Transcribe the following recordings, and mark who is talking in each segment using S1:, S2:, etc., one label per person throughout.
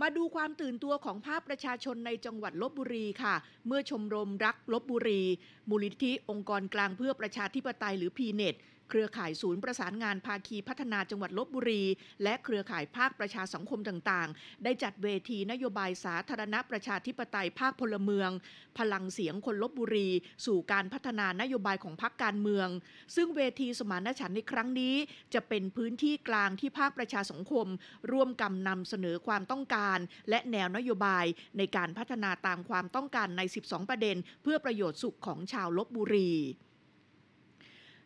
S1: มาดูความตื่นตัวของภาพประชาชนในจังหวัดลบบุรีค่ะ เมื่อชมรมรักลบบุรี มูลนิธิ องค์กรกลางเพื่อประชาธิปไตยหรือพีเน็ตเครือข่ายศูนย์ประสานงานภาคีพัฒนาจังหวัดลบบุรี และเครือข่ายภาคประชาสังคมต่างๆ ได้จัดเวทีนโยบายสาธารณประชาธิปไตยภาคพลเมือง พลังเสียงคนลบบุรี สู่การพัฒนานโยบายของพรรคการเมือง ซึ่งเวทีสมานฉันท์ในครั้งนี้ จะเป็นพื้นที่กลางที่ภาคประชาสังคม ร่วมกันนำเสนอความต้องการ และแนวนโยบายในการพัฒนาตามความต้องการใน 12 ประเด็น เพื่อประโยชน์สุขของชาวลบบุรี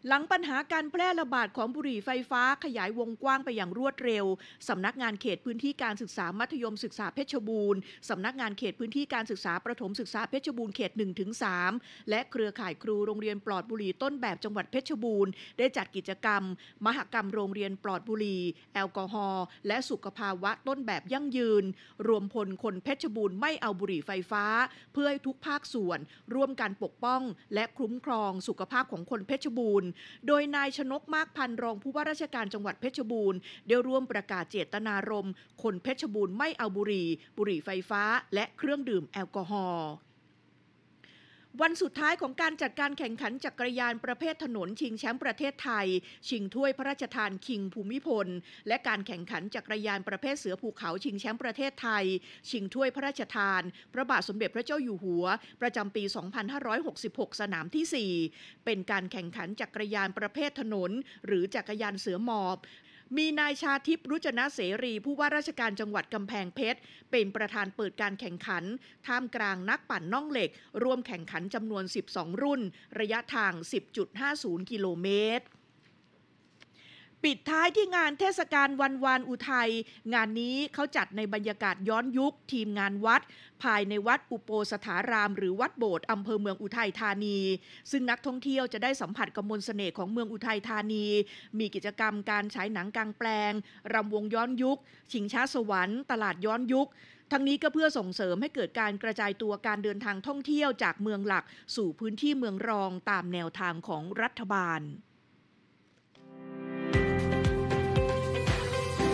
S1: หลังปัญหาการแพร่ระบาดของบุหรี่ไฟฟ้าขยายวงกว้างไปอย่างรวดเร็ว สำนักงานเขตพื้นที่การศึกษามัธยมศึกษาเพชรบูรณ์ สำนักงานเขตพื้นที่การศึกษาประถมศึกษาเพชรบูรณ์เขต1ถึง3และเครือข่ายครูโรงเรียนปลอดบุหรี่ต้นแบบจังหวัดเพชรบูรณ์ ได้จัดกิจกรรม มหกรรมโรงเรียนปลอดบุหรี่แอลกอฮอล์และสุขภาวะต้นแบบยั่งยืน รวมพลคนเพชรบูรณ์ไม่เอาบุหรี่ไฟฟ้า เพื่อให้ทุกภาคส่วน ร่วมกันปกป้องและคุ้มครองสุขภาพของคนเพชรบูรณ์โดยนายชนกมากพันรองผู้ว่าราชการจังหวัดเพชรบูรณ์ได้ร่วมประกาศเจตนารมณ์คนเพชรบูรณ์ไม่เอาบุหรี่ บุหรี่ไฟฟ้า และเครื่องดื่มแอลกอฮอล์วันสุดท้ายของการจัดการแข่งขันจักรยานประเภทถนนชิงแชมป์ประเทศไทย ชิงถ้วยพระราชทานคิงภูมิพลและการแข่งขันจักรยานประเภทเสือภูเขาชิงแชมป์ประเทศไทย ชิงถ้วยพระราชทาน พระบาทสมเด็จพระเจ้าอยู่หัว ประจำปี 2566 สนามที่ 4 เป็นการแข่งขันจักรยานประเภทถนน หรือจักรยานเสือหมอบมีนายชาทิพย์รุจนะเสรี ผู้ว่าราชการจังหวัดกำแพงเพชร เป็นประธานเปิดการแข่งขัน ท่ามกลางนักปั่นน่องเหล็กร่วมแข่งขันจำนวน 12 รุ่น ระยะทาง 10.50 กิโลเมตรปิดท้ายที่งานเทศกาลวันวานอุทัย งานนี้เขาจัดในบรรยากาศย้อนยุคทีมงานวัด ภายในวัดอุโปสถาราม หรือวัดโบสถ์อำเภอเมืองอุทัยธานี ซึ่งนักท่องเที่ยวจะได้สัมผัสกับมนต์เสน่ห์ของเมืองอุทัยธานี มีกิจกรรมการฉายหนังกลางแปลง รำวงย้อนยุคชิงช้าสวรรค์ตลาดย้อนยุค ทั้งนี้ก็เพื่อส่งเสริมให้เกิดการกระจายตัวการเดินทางท่องเที่ยวจากเมืองหลักสู่พื้นที่เมืองรองตามแนวทางของรัฐบาล